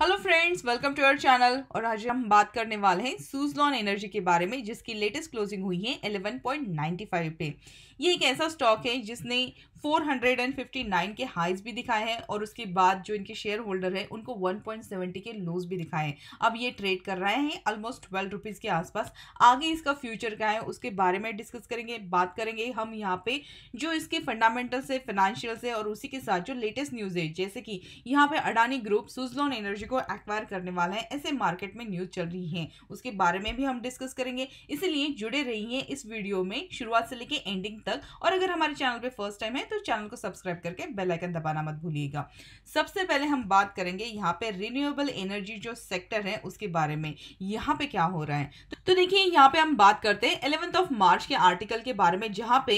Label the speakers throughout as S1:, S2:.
S1: hello friends welcome to our channel और आज हम बात करने वाले हैं सूजलॉन एनर्जी के बारे में जिसकी लेटेस्ट क्लोजिंग हुई है 11.95 पे ये एक ऐसा स्टॉक है जिसने 459 के हाइज भी दिखाए हैं और उसके बाद जो इनके शेयर होल्डर हैं उनको 1.70 के लोज भी दिखाए हैं अब ये ट्रेड कर रहे हैं ऑलमोस्ट ट्वेल्व रुपीज़ के आसपास आगे इसका फ्यूचर क्या है उसके बारे में डिस्कस करेंगे बात करेंगे हम यहाँ पे जो इसके फंडामेंटल्स है फाइनेंशियल्स है और उसी के साथ जो लेटेस्ट न्यूज़ है जैसे कि यहाँ पर अडानी ग्रुप सुजलोन एनर्जी को एक्वायर करने वाला है ऐसे मार्केट में न्यूज़ चल रही है उसके बारे में भी हम डिस्कस करेंगे इसीलिए जुड़े रही इस वीडियो में शुरुआत से लेके एंडिंग तक और अगर हमारे चैनल पे फर्स्ट टाइम है तो चैनल को सब्सक्राइब करके बेल आइकन दबाना मत भूलिएगा सबसे पहले हम बात करेंगे यहाँ पे रिन्यूएबल एनर्जी जो सेक्टर है उसके बारे में यहाँ पे क्या हो रहा है तो तो देखिए यहाँ पे हम बात करते हैं इलेवंथ ऑफ मार्च के आर्टिकल के बारे में जहाँ पे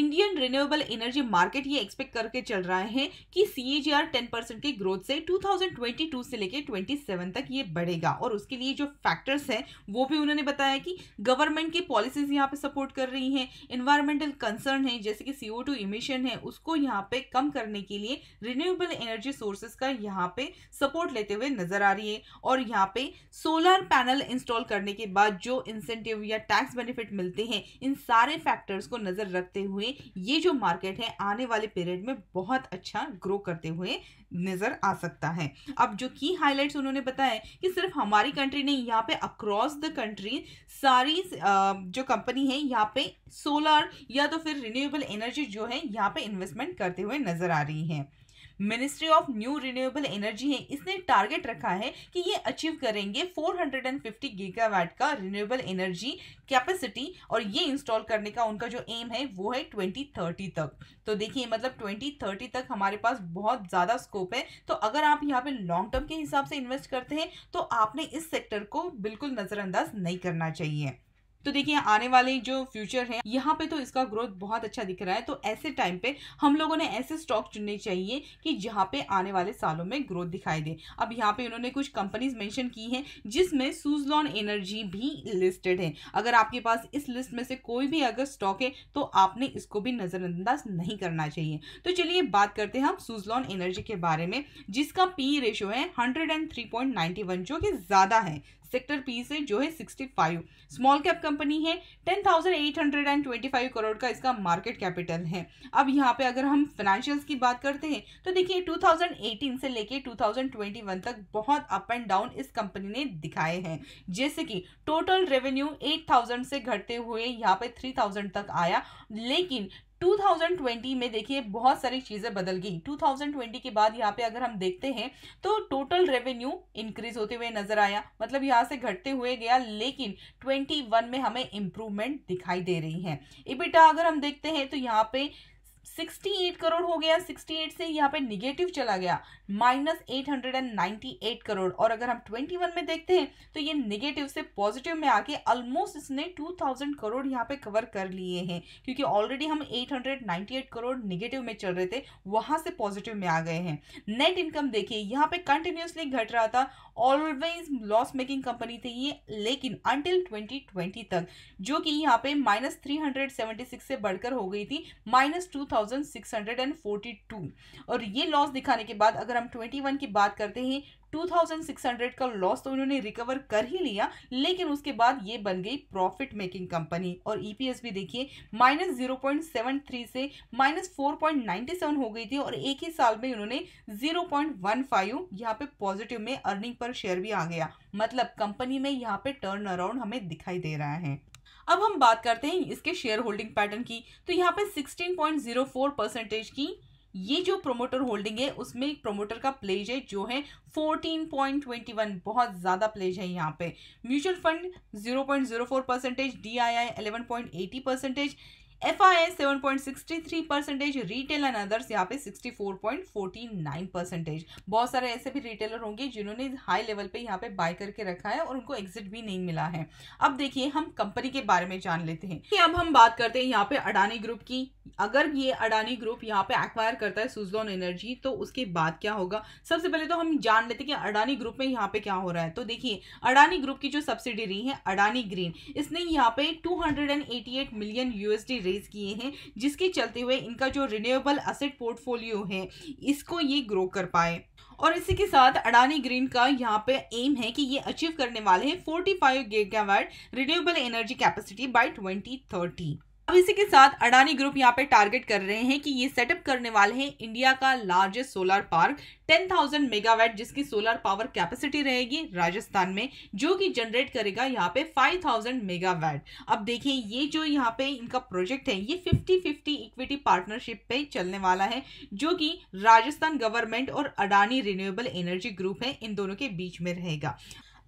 S1: इंडियन रिन्यूएबल एनर्जी मार्केट ये एक्सपेक्ट करके चल रहा है कि सी ए टेन परसेंट की ग्रोथ से 2022 से लेके 27 तक ये बढ़ेगा और उसके लिए जो फैक्टर्स हैं वो भी उन्होंने बताया कि गवर्नमेंट की पॉलिसीज यहाँ पे सपोर्ट कर रही हैं इन्वायरमेंटल कंसर्न है जैसे कि सी ओ टू इमिशन है उसको यहाँ पे कम करने के लिए रिन्यूएबल एनर्जी सोर्सेज का यहाँ पे सपोर्ट लेते हुए नजर आ रही है और यहाँ पे सोलर पैनल इंस्टॉल करने के बाद जो जो इंसेंटिव या टैक्स बेनिफिट मिलते हैं इन सारे फैक्टर्स को नज़र रखते हुए ये जो मार्केट है आने वाले पीरियड में बहुत अच्छा ग्रो करते हुए नज़र आ सकता है अब जो की हाईलाइट्स उन्होंने बताया कि सिर्फ हमारी कंट्री नहीं यहाँ पे अक्रॉस द कंट्री सारी जो कंपनी है यहाँ पे सोलर या तो फिर रिन्यूएबल एनर्जी जो है यहाँ पे इन्वेस्टमेंट करते हुए नज़र आ रही है ministry of new renewable energy है इसने टारगेट रखा है कि ये अचीव करेंगे 450 गीगावाट का रिन्यूएबल एनर्जी कैपेसिटी और ये इंस्टॉल करने का उनका जो एम है वो है 2030 तक तो देखिए मतलब 2030 तक हमारे पास बहुत ज़्यादा स्कोप है तो अगर आप यहाँ पे लॉन्ग टर्म के हिसाब से इन्वेस्ट करते हैं तो आपने इस सेक्टर को बिल्कुल नज़रअंदाज नहीं करना चाहिए तो देखिए आने वाले जो फ्यूचर है यहाँ पे तो इसका ग्रोथ बहुत अच्छा दिख रहा है तो ऐसे टाइम पे हम लोगों ने ऐसे स्टॉक चुनने चाहिए कि जहाँ पे आने वाले सालों में ग्रोथ दिखाई दे अब यहाँ पे उन्होंने कुछ कंपनीज मेंशन की हैं जिसमें सुजलॉन एनर्जी भी लिस्टेड है अगर आपके पास इस लिस्ट में से कोई भी अगर स्टॉक है तो आपने इसको भी नज़रअंदाज नहीं करना चाहिए तो चलिए बात करते हैं हम सुजलॉन एनर्जी के बारे में जिसका पी रेशो है हंड्रेड जो कि ज़्यादा है सेक्टर पी से जो है sixty five small cap company है ten thousand eight hundred and twenty five crore का इसका मार्केट कैपिटल है अब यहाँ पे अगर हम फाइनेंशियल्स की बात करते हैं तो देखिए टू थाउजेंड एटीन से लेके टू थाउजेंड ट्वेंटी वन तक बहुत अप एंड डाउन इस कंपनी ने दिखाए हैं जैसे कि टोटल रेवेन्यू एट थाउजेंड से घटते हुए यहाँ पे थ्री थाउजेंड तक आया लेकिन 2020 में देखिए बहुत सारी चीज़ें बदल गई 2020 के बाद यहाँ पे अगर हम देखते हैं तो टोटल रेवेन्यू इंक्रीज होते हुए नजर आया मतलब यहाँ से घटते हुए गया लेकिन 21 में हमें इम्प्रूवमेंट दिखाई दे रही है इबिटा अगर हम देखते हैं तो यहाँ पे 68 करोड़ हो गया 68 से यहाँ पे निगेटिव चला गया माइनस एट करोड़ और अगर हम 21 में देखते हैं तो ये निगेटिव से पॉजिटिव में आके ऑलमोस्ट इसने 2000 करोड़ यहाँ पे कवर कर लिए हैं क्योंकि ऑलरेडी हम 898 करोड़ निगेटिव में चल रहे थे वहां से पॉजिटिव में आ गए हैं नेट इनकम देखिए यहाँ पे कंटिन्यूसली घट रहा था ऑलवेज लॉस मेकिंग कंपनी थी ये लेकिन अनटिल 2020 तक जो कि यहाँ पे माइनस थ्री से बढ़कर हो गई थी माइनस टू और ये लॉस दिखाने के बाद अगर हम 21 की बात करते हैं 2600 का लॉस तो उन्होंने रिकवर कर ही लिया लेकिन उसके बाद ये बन गई प्रॉफिट मेकिंग कंपनी और ईपीएस e भी देखिए माइनस जीरो से माइनस फोर हो गई थी और एक ही साल में उन्होंने जीरो पॉइंट यहाँ पे पॉजिटिव में अर्निंग पर शेयर भी आ गया मतलब कंपनी में यहाँ पे टर्न अराउंड हमें दिखाई दे रहा है अब हम बात करते हैं इसके शेयर होल्डिंग पैटर्न की तो यहाँ पे 16.04 परसेंटेज की ये जो प्रोमोटर होल्डिंग है उसमें प्रोमोटर का प्लेज है जो है 14.21 बहुत ज़्यादा प्लेज है यहाँ पे mutual fund 0.04 percentage D I I 11.80 percentage F I S seven point sixty three percentage retail and others यहाँ पे sixty four point forty nine percentage बहुत सारे ऐसे भी रिटेलर होंगे जिन्होंने हाई लेवल पे यहाँ पे बाय करके रखा है और उनको एग्जिट भी नहीं मिला है अब देखिए हम कंपनी के बारे में जान लेते हैं अब हम बात करते हैं यहाँ पे अडानी ग्रुप की अगर ये अडानी ग्रुप यहाँ पे एक्वायर करता है सुजलॉन एनर्जी तो उसके बाद क्या होगा सबसे पहले तो हम जान लेते हैं कि अडानी ग्रुप में यहाँ पे क्या हो रहा है तो देखिए अडानी ग्रुप की जो सब्सिडी है अडानी ग्रीन इसने यहाँ पे टू मिलियन यूएसडी रेज किए हैं जिसके चलते हुए इनका जो रिन्यूएबल असेट पोर्टफोलियो है इसको ये ग्रो कर पाए और इसी के साथ अडानी ग्रीन का यहाँ पे एम है कि ये अचीव करने वाले हैं 45 five gigawatt renewable energy capacity by 2030 अब इसी के साथ अडानी ग्रुप यहाँ पे टारगेट कर रहे हैं कि ये सेटअप करने वाले हैं इंडिया का लार्जेस्ट सोलर पार्क 10,000 मेगावाट जिसकी सोलर पावर कैपेसिटी रहेगी राजस्थान में जो कि जनरेट करेगा यहाँ पे 5,000 मेगावाट अब देखें ये जो यहाँ पे इनका प्रोजेक्ट है ये 50-50 इक्विटी पार्टनरशिप पे चलने वाला है जो कि राजस्थान गवर्नमेंट और अडानी रिन्यूएबल एनर्जी ग्रुप है इन दोनों के बीच में रहेगा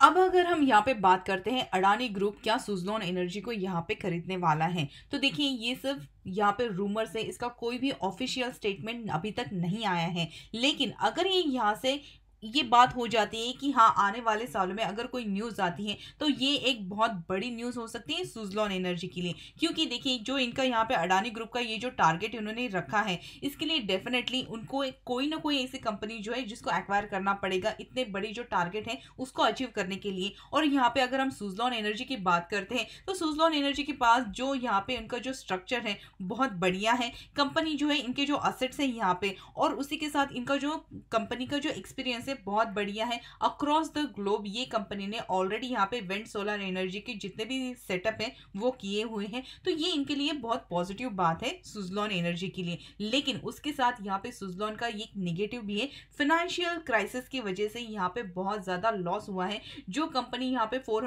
S1: अब अगर हम यहाँ पे बात करते हैं अडानी ग्रुप क्या सुजलोन एनर्जी को यहाँ पे खरीदने वाला है तो देखिए ये सिर्फ यहाँ पे रूमर्स है इसका कोई भी ऑफिशियल स्टेटमेंट अभी तक नहीं आया है लेकिन अगर ये यहाँ से ये बात हो जाती है कि हाँ आने वाले सालों में अगर कोई न्यूज़ आती है तो ये एक बहुत बड़ी न्यूज़ हो सकती है सुजलॉन एनर्जी के लिए क्योंकि देखिए जो इनका यहाँ पे अडानी ग्रुप का ये जो टारगेट इन्होंने रखा है इसके लिए डेफिनेटली उनको कोई ना कोई ऐसी कंपनी जो है जिसको एक्वायर करना पड़ेगा इतने बड़ी जो टारगेट है उसको अचीव करने के लिए और यहाँ पे अगर हम सुजलॉन एनर्जी की बात करते हैं तो सुजलॉन एनर्जी के पास जो यहाँ पे उनका जो स्ट्रक्चर है बहुत बढ़िया है कंपनी जो है इनके जो असेट्स हैं यहाँ पे और उसी के साथ इनका जो कंपनी का जो एक्सपीरियंस है से बहुत बढ़िया है अक्रॉस द ग्लोब ये कंपनी ने ऑलरेडी यहाँ पे वेंट सोलर एनर्जी के जितने भी सेटअप हैं वो किए हुए हैं तो ये इनके लिए बहुत पॉजिटिव बात है सुजलॉन एनर्जी के लिए लेकिन उसके साथ यहाँ पे सुजलॉन का ये निगेटिव भी है फिनेंशियल क्राइसिस की वजह से यहाँ पे बहुत ज़्यादा लॉस हुआ है जो कंपनी यहाँ पे फोर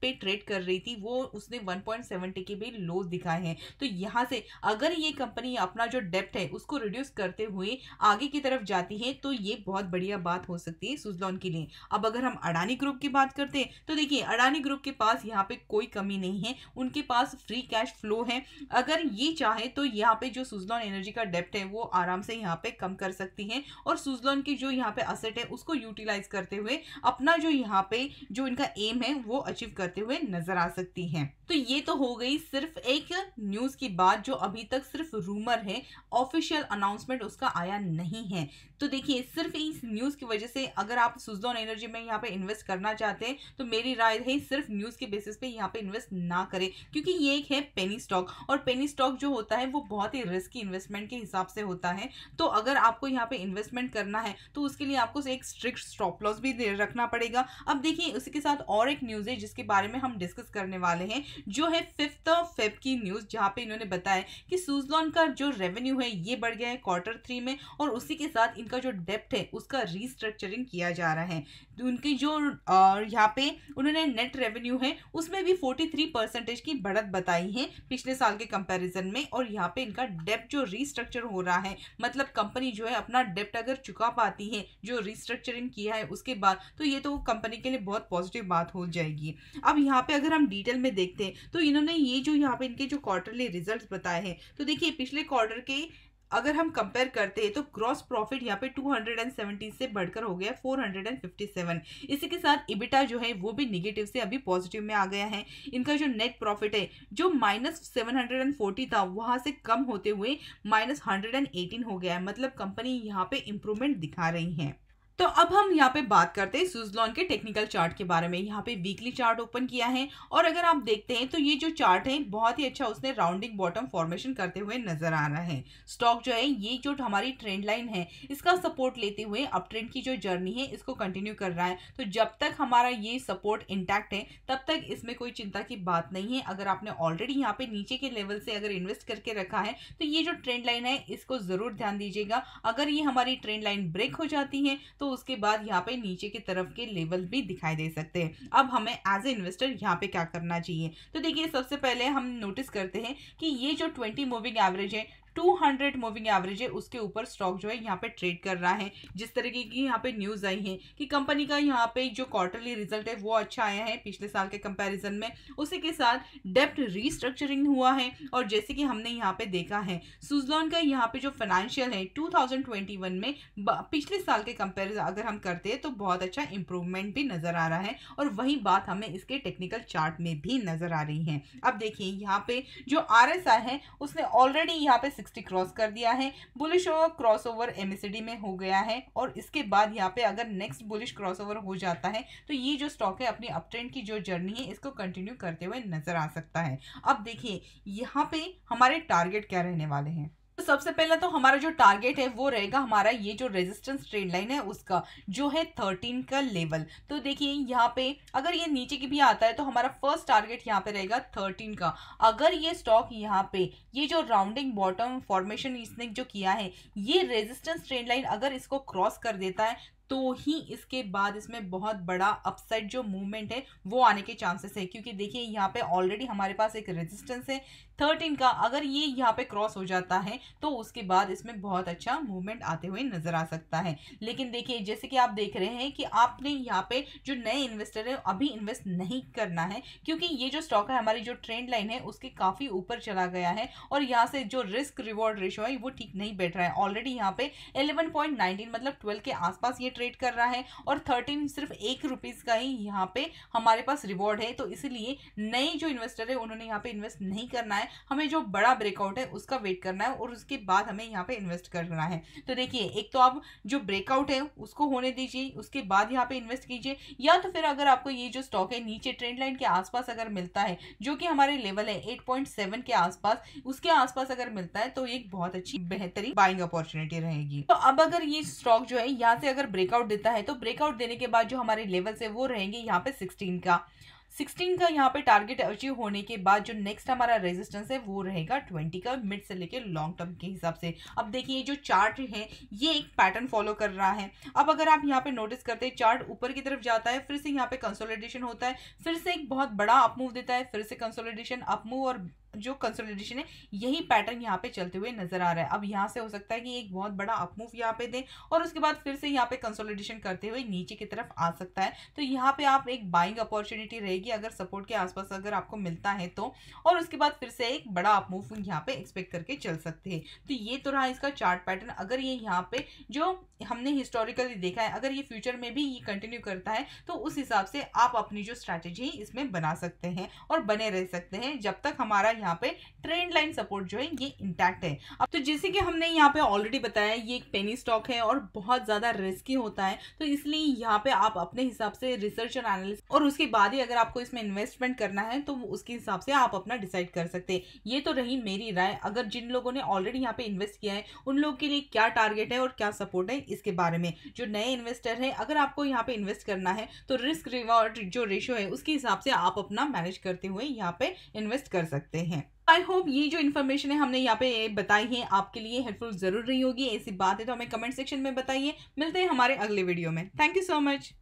S1: पे ट्रेड कर रही थी वो उसने वन के भी लॉस दिखाए हैं तो यहाँ से अगर ये कंपनी अपना जो डेप्ट है उसको रिड्यूस करते हुए आगे की तरफ जाती है तो ये बहुत बढ़िया बात हो सकती है सुजलॉन के लिए अब अगर हम अडानी ग्रुप की बात करते हैं तो देखिए अडानी ग्रुप के पास यहाँ पे कोई कमी नहीं है उनके पास फ्री कैश फ्लो है अगर ये चाहे तो यहाँ पे जो सुजलॉन एनर्जी का डेप्ट है वो आराम से यहाँ पे कम कर सकती है और सुजलॉन की जो यहाँ पे असेट है उसको यूटिलाइज करते हुए अपना जो यहाँ पे जो इनका एम है वो अचीव करते हुए नजर आ सकती है तो ये तो हो गई सिर्फ एक न्यूज़ की बात जो अभी तक सिर्फ रूमर है ऑफिशियल अनाउंसमेंट उसका आया नहीं है तो देखिए सिर्फ इस न्यूज़ की वजह से अगर आप सुजोन एनर्जी में यहाँ पे इन्वेस्ट करना चाहते हैं तो मेरी राय है सिर्फ न्यूज़ के बेसिस पे यहाँ पे इन्वेस्ट ना करें क्योंकि ये एक है पेनी स्टॉक और पेनी स्टॉक जो होता है वो बहुत ही रिस्की इन्वेस्टमेंट के हिसाब से होता है तो अगर आपको यहाँ पे इन्वेस्टमेंट करना है तो उसके लिए आपको एक स्ट्रिक्ट स्टॉप लॉस भी रखना पड़ेगा अब देखिए उसी के साथ और एक न्यूज़ है जिसके बारे में हम डिस्कस करने वाले हैं जो है फिफ्थ ऑफ फेब की न्यूज़ जहाँ पे इन्होंने बताया कि सुजलॉन का जो रेवेन्यू है ये बढ़ गया है क्वार्टर थ्री में और उसी के साथ इनका जो डेप्ट है उसका रीस्ट्रक्चरिंग किया जा रहा है उनकी जो यहाँ पे उन्होंने नेट रेवेन्यू है उसमें भी फोर्टी थ्री परसेंटेज की बढ़त बताई है पिछले साल के कंपेरिजन में और यहाँ पे इनका डेप्ट जो रीस्ट्रक्चर हो रहा है मतलब कंपनी जो है अपना डेप्ट अगर चुका पाती है जो रिस्ट्रक्चरिंग किया है उसके बाद तो ये तो कंपनी के लिए बहुत पॉजिटिव बात हो जाएगी अब यहाँ पे अगर हम डिटेल में देखते थे तो इन्होंने ये जो यहाँ पे इनके जो क्वार्टरली रिजल्ट बताए हैं तो देखिए पिछले क्वार्टर के अगर हम कंपेयर करते हैं तो ग्रॉस प्रॉफिट यहाँ पे 217 से बढ़कर हो गया 457 इसी के साथ इबिटा जो है वो भी नेगेटिव से अभी पॉजिटिव में आ गया है इनका जो नेट प्रॉफिट है जो माइनस सेवन था वहाँ से कम होते हुए माइनस हंड्रेड हो गया है मतलब कंपनी यहाँ पे इम्प्रूवमेंट दिखा रही है तो अब हम यहाँ पे बात करते हैं सुजलॉन के टेक्निकल चार्ट के बारे में यहाँ पे वीकली चार्ट ओपन किया है और अगर आप देखते हैं तो ये जो चार्ट है बहुत ही अच्छा उसने राउंडिंग बॉटम फॉर्मेशन करते हुए नजर आ रहा है स्टॉक जो है ये जो हमारी ट्रेंड लाइन है इसका सपोर्ट लेते हुए अप ट्रेंड की जो जर्नी है इसको कंटिन्यू कर रहा है तो जब तक हमारा ये सपोर्ट इंटैक्ट है तब तक इसमें कोई चिंता की बात नहीं है अगर आपने ऑलरेडी यहाँ पे नीचे के लेवल से अगर इन्वेस्ट करके रखा है तो ये जो ट्रेंड लाइन है इसको जरूर ध्यान दीजिएगा अगर ये हमारी ट्रेंड लाइन ब्रेक हो जाती है तो उसके बाद यहाँ पे नीचे की तरफ के लेवल भी दिखाई दे सकते हैं अब हमें एज ए इन्वेस्टर यहाँ पे क्या करना चाहिए तो देखिए सबसे पहले हम नोटिस करते हैं कि ये जो ट्वेंटी मूविंग एवरेज है 200 मूविंग एवरेज है उसके ऊपर स्टॉक जो है यहाँ पे ट्रेड कर रहा है जिस तरीके की यहाँ पे न्यूज़ आई है कि कंपनी का यहाँ पे जो क्वार्टरली रिजल्ट है वो अच्छा आया है पिछले साल के कंपैरिजन में उसी के साथ डेप्ट रीस्ट्रक्चरिंग हुआ है और जैसे कि हमने यहाँ पे देखा है सुजलॉन का यहाँ पे जो फाइनेंशियल है टू में पिछले साल के कंपेरिजन अगर हम करते हैं तो बहुत अच्छा इंप्रूवमेंट भी नज़र आ रहा है और वही बात हमें इसके टेक्निकल चार्ट में भी नज़र आ रही है अब देखिए यहाँ पे जो आर है उसने ऑलरेडी यहाँ पे सिक्सटी क्रॉस कर दिया है बुलिश क्रॉस ओवर एमएसडी में हो गया है और इसके बाद यहाँ पे अगर नेक्स्ट बुलिश क्रॉस ओवर हो जाता है तो ये जो स्टॉक है अपनी अप ट्रेंड की जो जर्नी है इसको कंटिन्यू करते हुए नजर आ सकता है अब देखिए यहाँ पे हमारे टारगेट क्या रहने वाले हैं तो सबसे पहले तो हमारा जो टारगेट है वो रहेगा हमारा ये जो रेजिस्टेंस ट्रेड लाइन है उसका जो है थर्टीन का लेवल तो देखिए यहाँ पे अगर ये नीचे की भी आता है तो हमारा फर्स्ट टारगेट यहाँ पे रहेगा थर्टीन का अगर ये स्टॉक यहाँ पे ये जो राउंडिंग बॉटम फॉर्मेशन इसने जो किया है ये रेजिस्टेंस ट्रेड लाइन अगर इसको क्रॉस कर देता है तो ही इसके बाद इसमें बहुत बड़ा अपसेट जो मूवमेंट है वो आने के चांसेस है क्योंकि देखिए यहाँ पे ऑलरेडी हमारे पास एक रेजिस्टेंस है थर्टीन का अगर ये यहाँ पे क्रॉस हो जाता है तो उसके बाद इसमें बहुत अच्छा मूवमेंट आते हुए नजर आ सकता है लेकिन देखिए जैसे कि आप देख रहे हैं कि आपने यहाँ पे जो नए इन्वेस्टर है अभी इन्वेस्ट नहीं करना है क्योंकि ये जो स्टॉक है हमारी जो ट्रेंड लाइन है उसके काफ़ी ऊपर चला गया है और यहाँ से जो रिस्क रिवॉर्ड रेशो है वो ठीक नहीं बैठ रहा है ऑलरेडी यहाँ पे 11.19 मतलब ट्वेल्व के आसपास ये ट्रेड कर रहा है और थर्टीन सिर्फ एक रुपीज़ का ही यहाँ पे हमारे पास रिवॉर्ड है तो इसीलिए नए जो इन्वेस्टर है उन्होंने यहाँ पे इन्वेस्ट नहीं करना है है हमें जो बड़ा ब्रेकआउट है उसका वेट करना है और उसके बाद हमें यहाँ पे इन्वेस्ट करना है तो देखिए एक तो आप जो ब्रेकआउट है उसको होने दीजिए उसके बाद यहाँ पे इन्वेस्ट कीजिए या तो फिर अगर आपको ये जो स्टॉक है नीचे ट्रेंड लाइन के आसपास अगर मिलता है जो कि हमारे लेवल है एट के आसपास उसके आसपास अगर मिलता है तो एक बहुत अच्छी बेहतरीन बाइंग अपॉर्चुनिटी रहेगी तो अब अगर ये स्टॉक जो है यहाँ से अगर ब्रेकआउट देता है तो ब्रेकआउट देने के बाद जो हमारे लेवल्स है वो रहेंगे यहाँ पे सिक्सटीन का सिक्सटीन का यहाँ पे टारगेट अचीव होने के बाद जो नेक्स्ट हमारा रेजिस्टेंस है वो रहेगा ट्वेंटी का मिड से लेकर लॉन्ग टर्म के हिसाब से अब देखिए जो चार्ट है ये एक पैटर्न फॉलो कर रहा है अब अगर आप यहाँ पे नोटिस करते हैं चार्ट ऊपर की तरफ जाता है फिर से यहाँ पे कंसोलिडेशन होता है फिर से एक बहुत बड़ा अपमूव देता है फिर से कंसोलिडेशन अपमूव और जो कंसोलिडेशन है यही पैटर्न यहाँ पे चलते हुए नजर आ रहा है अब यहाँ से हो सकता है कि एक बहुत बड़ा अपमूव यहाँ पे दें और उसके बाद फिर से यहाँ पे कंसोलिडेशन करते हुए नीचे की तरफ आ सकता है तो यहाँ पे आप एक बाइंग अपॉर्चुनिटी रहेगी अगर सपोर्ट के आसपास अगर आपको मिलता है तो और उसके बाद फिर से एक बड़ा अपमूव यहाँ पे एक्सपेक्ट करके चल सकते हैं तो ये तो रहा इसका चार्ट पैटर्न अगर ये यहाँ पे जो हमने हिस्टोरिकली देखा है अगर ये फ्यूचर में भी ये कंटिन्यू करता है तो उस हिसाब से आप अपनी जो स्ट्रैटेजी इसमें बना सकते हैं और बने रह सकते हैं जब तक हमारा यहाँ पे ट्रेंड लाइन सपोर्ट जो है ये इंटैक्ट है अब तो जैसे कि हमने यहाँ पे ऑलरेडी बताया ये एक पेनी स्टॉक है और बहुत ज़्यादा रिस्की होता है तो इसलिए यहाँ पे आप अपने हिसाब से रिसर्च और एनालिस और उसके बाद ही अगर आपको इसमें इन्वेस्टमेंट करना है तो उसके हिसाब से आप अपना डिसाइड कर सकते हैं ये तो रही मेरी राय अगर जिन लोगों ने ऑलरेडी यहाँ पे इन्वेस्ट किया है उन लोगों के लिए क्या टारगेट है और क्या सपोर्ट है इसके बारे में जो नए इन्वेस्टर है अगर आपको यहाँ पे इन्वेस्ट करना है तो रिस्क रिवॉर्ड जो रेशियो है उसके हिसाब से आप अपना मैनेज करते हुए यहाँ पे इन्वेस्ट कर सकते हैं हैं आई होप ये जो इन्फॉर्मेशन है हमने यहाँ पे बताई है आपके लिए हेल्पफुल जरूर रही होगी ऐसी बात है तो हमें कमेंट सेक्शन में बताइए मिलते हैं हमारे अगले वीडियो में थैंक यू सो मच